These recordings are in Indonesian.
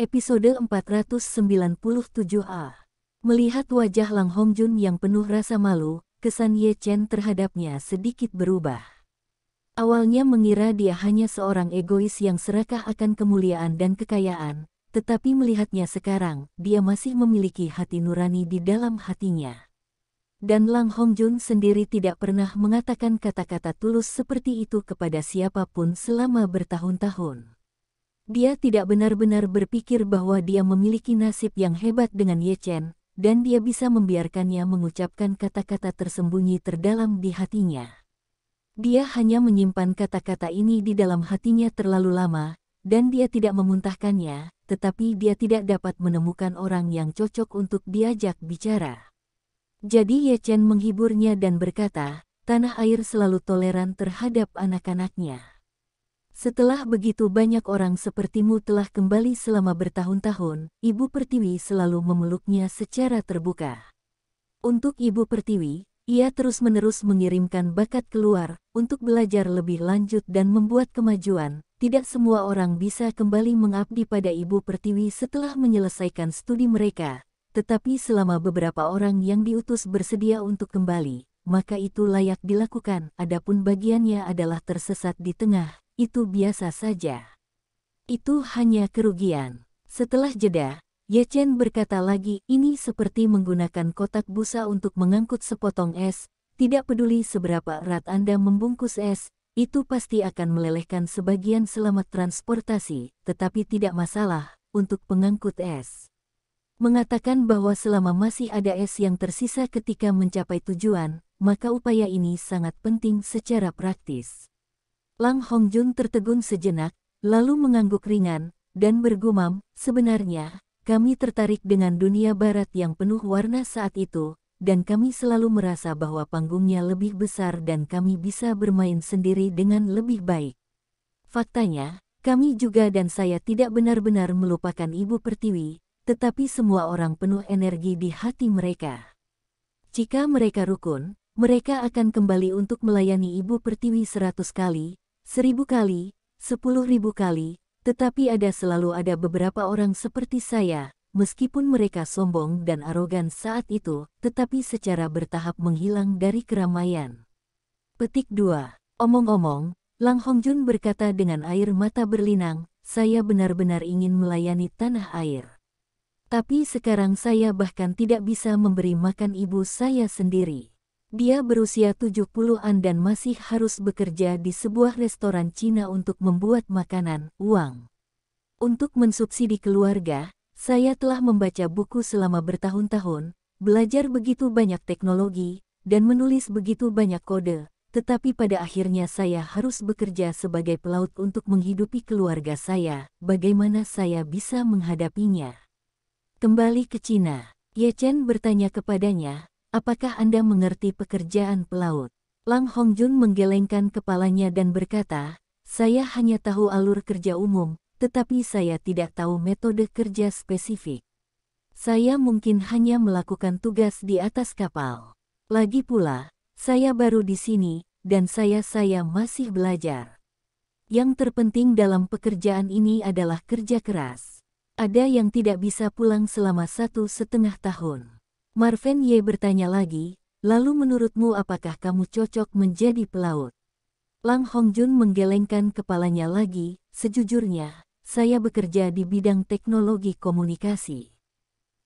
Episode 497A Melihat wajah Lang Hongjun yang penuh rasa malu, kesan Ye Chen terhadapnya sedikit berubah. Awalnya mengira dia hanya seorang egois yang serakah akan kemuliaan dan kekayaan, tetapi melihatnya sekarang, dia masih memiliki hati nurani di dalam hatinya. Dan Lang Hongjun sendiri tidak pernah mengatakan kata-kata tulus seperti itu kepada siapapun selama bertahun-tahun. Dia tidak benar-benar berpikir bahwa dia memiliki nasib yang hebat dengan Ye Chen, dan dia bisa membiarkannya mengucapkan kata-kata tersembunyi terdalam di hatinya. Dia hanya menyimpan kata-kata ini di dalam hatinya terlalu lama, dan dia tidak memuntahkannya, tetapi dia tidak dapat menemukan orang yang cocok untuk diajak bicara. Jadi Ye Chen menghiburnya dan berkata, tanah air selalu toleran terhadap anak-anaknya. Setelah begitu banyak orang sepertimu telah kembali selama bertahun-tahun, Ibu Pertiwi selalu memeluknya secara terbuka. Untuk Ibu Pertiwi, ia terus-menerus mengirimkan bakat keluar untuk belajar lebih lanjut dan membuat kemajuan. Tidak semua orang bisa kembali mengabdi pada Ibu Pertiwi setelah menyelesaikan studi mereka, tetapi selama beberapa orang yang diutus bersedia untuk kembali, maka itu layak dilakukan. Adapun bagiannya adalah tersesat di tengah itu biasa saja. Itu hanya kerugian. Setelah jeda, Chen berkata lagi ini seperti menggunakan kotak busa untuk mengangkut sepotong es, tidak peduli seberapa erat Anda membungkus es, itu pasti akan melelehkan sebagian selamat transportasi, tetapi tidak masalah untuk pengangkut es. Mengatakan bahwa selama masih ada es yang tersisa ketika mencapai tujuan, maka upaya ini sangat penting secara praktis. Lang Hongjun tertegun sejenak, lalu mengangguk ringan, dan bergumam, sebenarnya, kami tertarik dengan dunia barat yang penuh warna saat itu, dan kami selalu merasa bahwa panggungnya lebih besar dan kami bisa bermain sendiri dengan lebih baik. Faktanya, kami juga dan saya tidak benar-benar melupakan Ibu Pertiwi, tetapi semua orang penuh energi di hati mereka. Jika mereka rukun, mereka akan kembali untuk melayani Ibu Pertiwi seratus kali, seribu kali, sepuluh ribu kali, tetapi ada selalu ada beberapa orang seperti saya, meskipun mereka sombong dan arogan saat itu, tetapi secara bertahap menghilang dari keramaian. Petik 2. Omong-omong, Lang Hongjun berkata dengan air mata berlinang, saya benar-benar ingin melayani tanah air. Tapi sekarang saya bahkan tidak bisa memberi makan ibu saya sendiri. Dia berusia 70-an dan masih harus bekerja di sebuah restoran Cina untuk membuat makanan, uang. Untuk mensubsidi keluarga, saya telah membaca buku selama bertahun-tahun, belajar begitu banyak teknologi, dan menulis begitu banyak kode, tetapi pada akhirnya saya harus bekerja sebagai pelaut untuk menghidupi keluarga saya, bagaimana saya bisa menghadapinya. Kembali ke Cina, Ye Chen bertanya kepadanya, Apakah Anda mengerti pekerjaan pelaut? Lang Hongjun menggelengkan kepalanya dan berkata, saya hanya tahu alur kerja umum, tetapi saya tidak tahu metode kerja spesifik. Saya mungkin hanya melakukan tugas di atas kapal. Lagi pula, saya baru di sini, dan saya-saya masih belajar. Yang terpenting dalam pekerjaan ini adalah kerja keras. Ada yang tidak bisa pulang selama satu setengah tahun. Marven Ye bertanya lagi, lalu menurutmu apakah kamu cocok menjadi pelaut? Lang Hongjun menggelengkan kepalanya lagi, sejujurnya, saya bekerja di bidang teknologi komunikasi.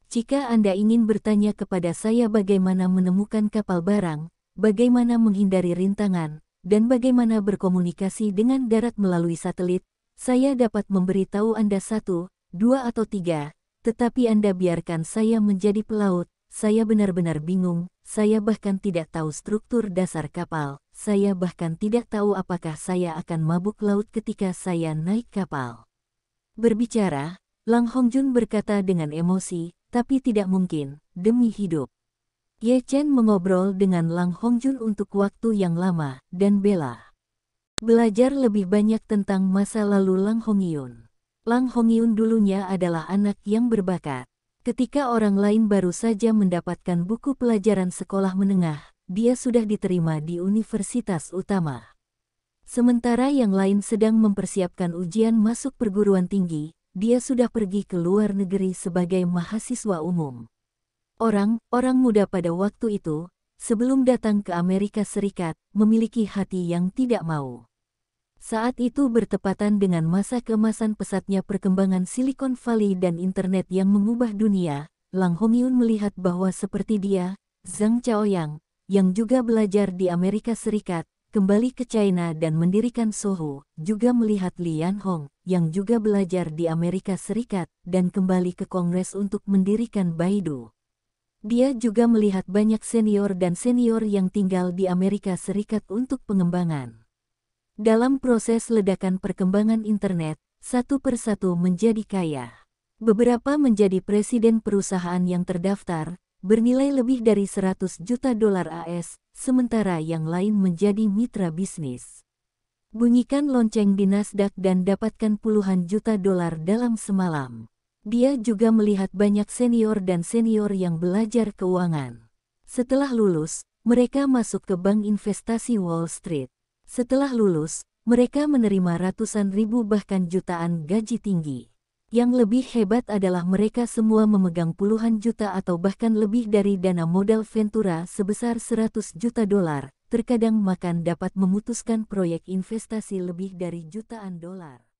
Jika Anda ingin bertanya kepada saya bagaimana menemukan kapal barang, bagaimana menghindari rintangan, dan bagaimana berkomunikasi dengan darat melalui satelit, saya dapat memberitahu Anda satu, dua atau tiga, tetapi Anda biarkan saya menjadi pelaut, saya benar-benar bingung, saya bahkan tidak tahu struktur dasar kapal, saya bahkan tidak tahu apakah saya akan mabuk laut ketika saya naik kapal. Berbicara, Lang Hongjun berkata dengan emosi, tapi tidak mungkin, demi hidup. Ye Chen mengobrol dengan Lang Hongjun untuk waktu yang lama, dan bela. Belajar lebih banyak tentang masa lalu Lang Hongyun. Lang Hongyun dulunya adalah anak yang berbakat. Ketika orang lain baru saja mendapatkan buku pelajaran sekolah menengah, dia sudah diterima di universitas utama. Sementara yang lain sedang mempersiapkan ujian masuk perguruan tinggi, dia sudah pergi ke luar negeri sebagai mahasiswa umum. Orang, orang muda pada waktu itu, sebelum datang ke Amerika Serikat, memiliki hati yang tidak mau. Saat itu bertepatan dengan masa kemasan pesatnya perkembangan Silicon Valley dan internet yang mengubah dunia, Lang Hongyun melihat bahwa seperti dia, Zhang Chaoyang, yang juga belajar di Amerika Serikat, kembali ke China dan mendirikan Soho, juga melihat Lian Hong, yang juga belajar di Amerika Serikat, dan kembali ke Kongres untuk mendirikan Baidu. Dia juga melihat banyak senior dan senior yang tinggal di Amerika Serikat untuk pengembangan. Dalam proses ledakan perkembangan internet, satu persatu menjadi kaya. Beberapa menjadi presiden perusahaan yang terdaftar, bernilai lebih dari 100 juta dolar AS, sementara yang lain menjadi mitra bisnis. Bunyikan lonceng di Nasdaq dan dapatkan puluhan juta dolar dalam semalam. Dia juga melihat banyak senior dan senior yang belajar keuangan. Setelah lulus, mereka masuk ke bank investasi Wall Street. Setelah lulus, mereka menerima ratusan ribu bahkan jutaan gaji tinggi. Yang lebih hebat adalah mereka semua memegang puluhan juta atau bahkan lebih dari dana modal Ventura sebesar 100 juta dolar, terkadang makan dapat memutuskan proyek investasi lebih dari jutaan dolar.